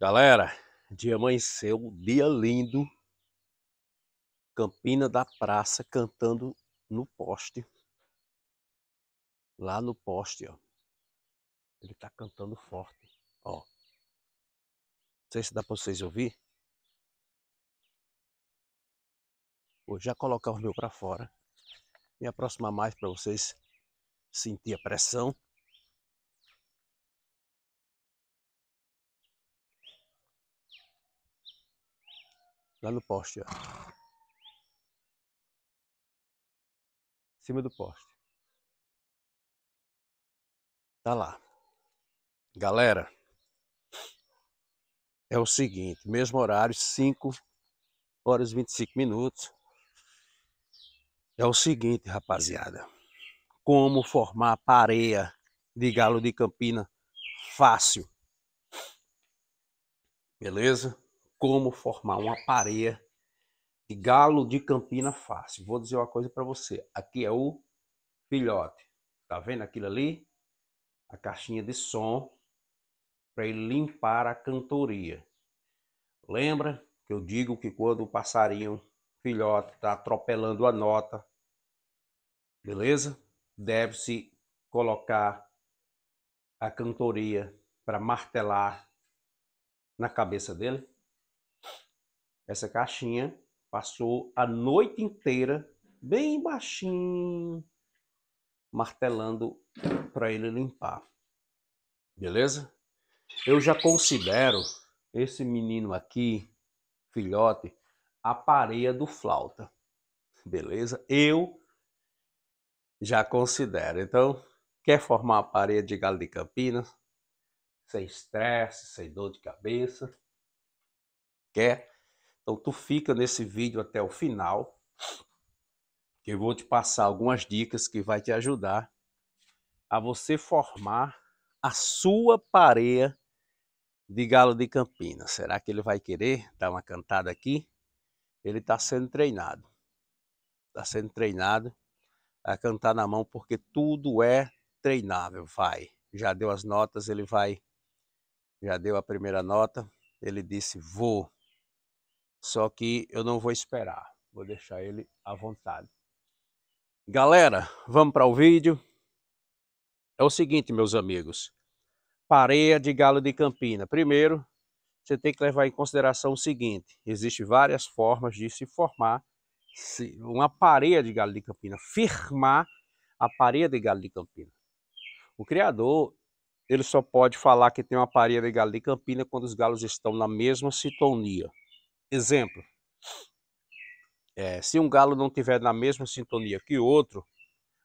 Galera, dia amanheceu, dia lindo. Campina da Praça cantando no poste. Lá no poste, ó. Ele tá cantando forte, ó. Não sei se dá para vocês ouvir. Vou já colocar o meu para fora. Me aproximar mais para vocês sentir a pressão. Lá no poste, ó. Em cima do poste. Tá lá. Galera, é o seguinte, mesmo horário, 5 horas e 25 minutos. É o seguinte, rapaziada. Como formar pareia de galo de campina fácil. Beleza? como formar uma pareia de galo de Campina fácil. Vou dizer uma coisa para você. Aqui é o filhote. Tá vendo aquilo ali? A caixinha de som para ele limpar a cantoria. Lembra que eu digo que quando o passarinho filhote está atropelando a nota, beleza? Deve-se colocar a cantoria para martelar na cabeça dele. Essa caixinha passou a noite inteira, bem baixinho, martelando para ele limpar. Beleza? Eu já considero esse menino aqui, filhote, a pareia do flauta. Beleza? Eu já considero. Então, quer formar a pareia de galo de Campinas? Sem estresse, sem dor de cabeça. Quer? Então tu fica nesse vídeo até o final, que eu vou te passar algumas dicas que vai te ajudar a você formar a sua pareia de galo de Campinas. Será que ele vai querer dar uma cantada aqui? Ele está sendo treinado. Está sendo treinado a cantar na mão, porque tudo é treinável. Vai. Já deu as notas, ele vai. Já deu a primeira nota, ele disse vou. Só que eu não vou esperar, vou deixar ele à vontade. Galera, vamos para o vídeo. É o seguinte, meus amigos. Pareia de galo de campina. Primeiro, você tem que levar em consideração o seguinte. Existem várias formas de se formar uma pareia de galo de campina. Firmar a pareia de galo de campina. O criador, ele só pode falar que tem uma pareia de galo de campina quando os galos estão na mesma sintonia. Exemplo, é, se um galo não tiver na mesma sintonia que o outro,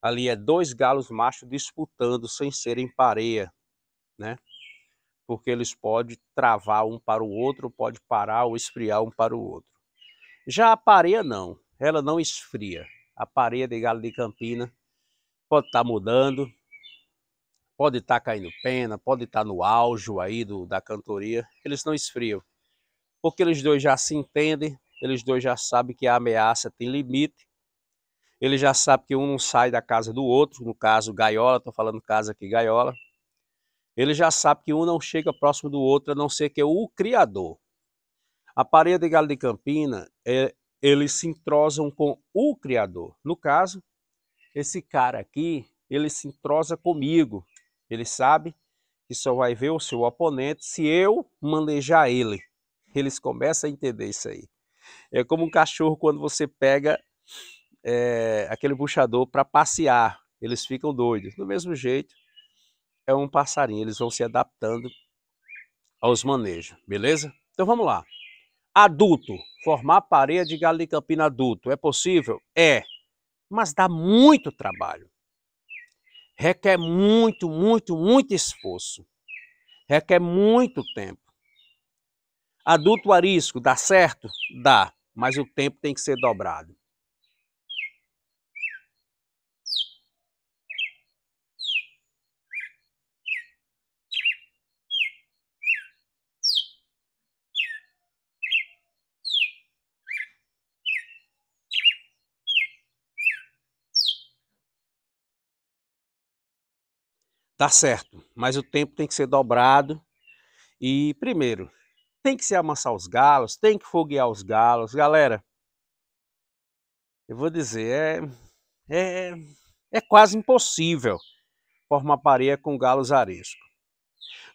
ali é dois galos machos disputando sem serem pareia, né? Porque eles podem travar um para o outro, pode parar ou esfriar um para o outro. Já a pareia não, ela não esfria. A pareia de galo de Campina pode estar tá mudando, pode estar tá caindo pena, pode estar tá no auge aí do, da cantoria, eles não esfriam porque eles dois já se entendem, eles dois já sabem que a ameaça tem limite, ele já sabe que um não sai da casa do outro, no caso Gaiola, estou falando casa aqui Gaiola, ele já sabe que um não chega próximo do outro, a não ser que é o criador. A parede de Galo de Campina, é, eles se entrosam com o criador. No caso, esse cara aqui, ele se entrosa comigo. Ele sabe que só vai ver o seu oponente se eu manejar ele. Eles começam a entender isso aí. É como um cachorro quando você pega é, aquele puxador para passear, eles ficam doidos. Do mesmo jeito, é um passarinho, eles vão se adaptando aos manejos, beleza? Então vamos lá. Adulto, formar pareia de galo de campina adulto, é possível? É, mas dá muito trabalho. Requer muito, muito, muito esforço. Requer muito tempo. Adulto arisco, dá certo? Dá, mas o tempo tem que ser dobrado. Dá certo, mas o tempo tem que ser dobrado. E primeiro, tem que se amassar os galos, tem que foguear os galos. Galera, eu vou dizer, é, é, é quase impossível formar pareia com galos arisco.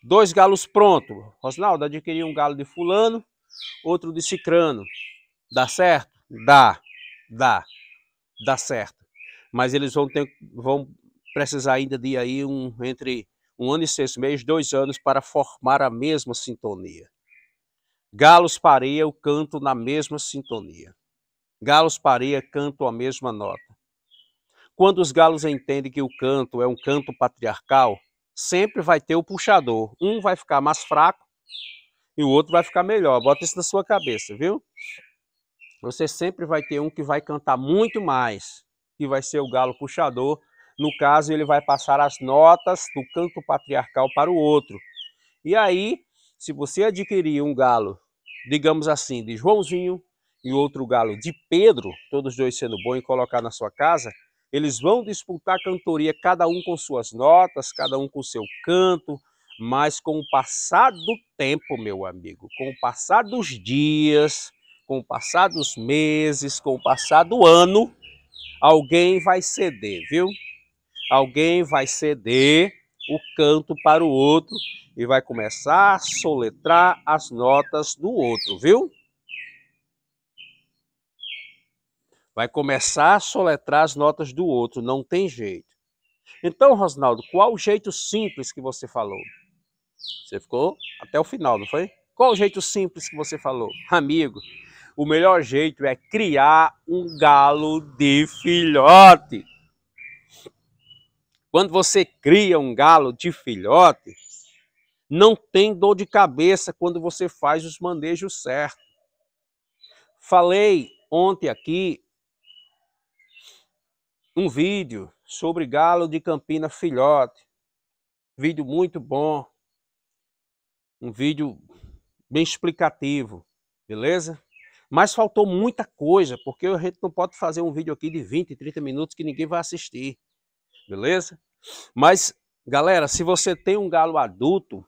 Dois galos pronto. Rosnaldo, adquiri um galo de fulano, outro de cicrano. Dá certo? Dá, dá, dá certo. Mas eles vão, ter, vão precisar ainda de aí um, entre um ano e seis meses, dois anos, para formar a mesma sintonia. Galos pareia o canto na mesma sintonia. Galos pareia canto a mesma nota. Quando os galos entendem que o canto é um canto patriarcal, sempre vai ter o puxador. Um vai ficar mais fraco e o outro vai ficar melhor. Bota isso na sua cabeça, viu? Você sempre vai ter um que vai cantar muito mais, que vai ser o galo puxador. No caso, ele vai passar as notas do canto patriarcal para o outro. E aí, se você adquirir um galo digamos assim, de Joãozinho e outro galo de Pedro, todos dois sendo bons em colocar na sua casa, eles vão disputar a cantoria, cada um com suas notas, cada um com seu canto, mas com o passar do tempo, meu amigo, com o passar dos dias, com o passar dos meses, com o passar do ano, alguém vai ceder, viu? Alguém vai ceder o canto para o outro e vai começar a soletrar as notas do outro, viu? Vai começar a soletrar as notas do outro, não tem jeito. Então, Rosnaldo, qual o jeito simples que você falou? Você ficou até o final, não foi? Qual o jeito simples que você falou? Amigo, o melhor jeito é criar um galo de filhote. Quando você cria um galo de filhote, não tem dor de cabeça quando você faz os manejos certos. Falei ontem aqui um vídeo sobre galo de Campina filhote. Vídeo muito bom. Um vídeo bem explicativo, beleza? Mas faltou muita coisa, porque a gente não pode fazer um vídeo aqui de 20, 30 minutos que ninguém vai assistir, beleza? Mas, galera, se você tem um galo adulto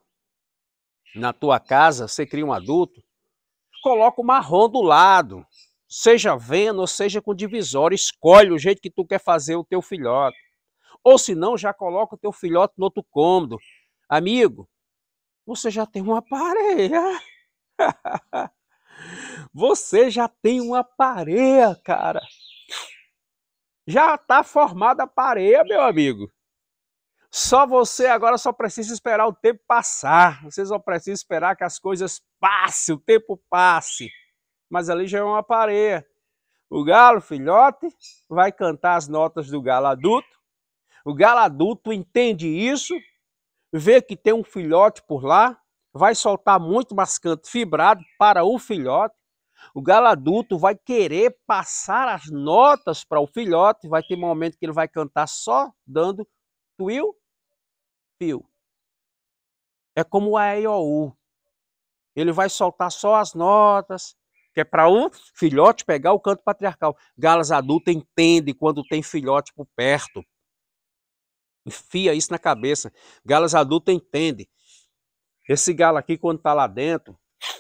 na tua casa, você cria um adulto, coloca o marrom do lado, seja vendo ou seja com divisório, escolhe o jeito que tu quer fazer o teu filhote. Ou se não, já coloca o teu filhote no outro cômodo. Amigo, você já tem uma pareia. você já tem uma pareia, cara. Já tá formada a pareia, meu amigo. Só você agora só precisa esperar o tempo passar. Você só precisa esperar que as coisas passem, o tempo passe. Mas ali já é uma pareia. O galo filhote vai cantar as notas do galo adulto. O galo adulto entende isso, vê que tem um filhote por lá, vai soltar muito mais canto fibrado para o filhote. O galo adulto vai querer passar as notas para o filhote, vai ter momento que ele vai cantar só dando twill perfil. É como a EOU. Ele vai soltar só as notas, que é para o filhote pegar o canto patriarcal. Galas adultas entende quando tem filhote por perto. Enfia isso na cabeça. Galas adultas entende. Esse galo aqui, quando está lá dentro,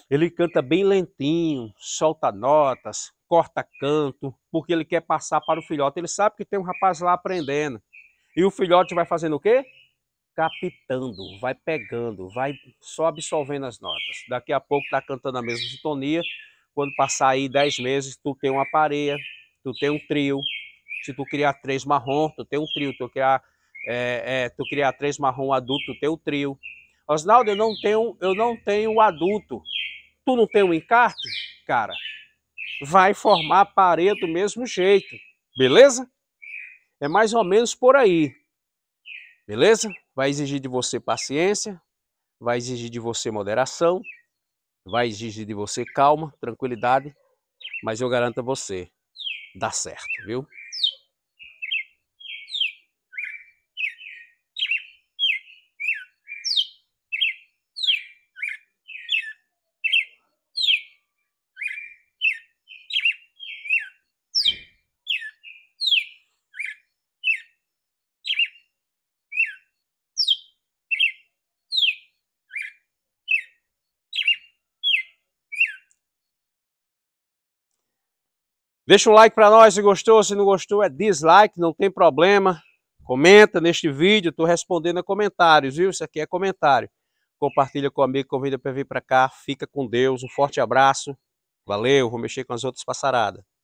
ele canta bem lentinho, solta notas, corta canto, porque ele quer passar para o filhote. Ele sabe que tem um rapaz lá aprendendo. E o filhote vai fazendo o quê? captando, vai pegando, vai só absorvendo as notas. Daqui a pouco está cantando a mesma sintonia. Quando passar aí 10 meses, tu tem uma pareia, tu tem um trio. Se tu criar três marrom, tu tem um trio. Tu criar, é, é, tu criar três marrom adulto, tu tem um trio. Osnaldo, eu não tenho, eu não tenho adulto. Tu não tem um encarte? Cara, vai formar a pareia do mesmo jeito. Beleza? É mais ou menos por aí. Beleza? vai exigir de você paciência, vai exigir de você moderação, vai exigir de você calma, tranquilidade, mas eu garanto a você, dá certo, viu? Deixa um like para nós se gostou, se não gostou é dislike, não tem problema. Comenta neste vídeo, estou respondendo a comentários, viu? Isso aqui é comentário. Compartilha com amigo, convida para vir para cá. Fica com Deus, um forte abraço. Valeu, vou mexer com as outras passaradas.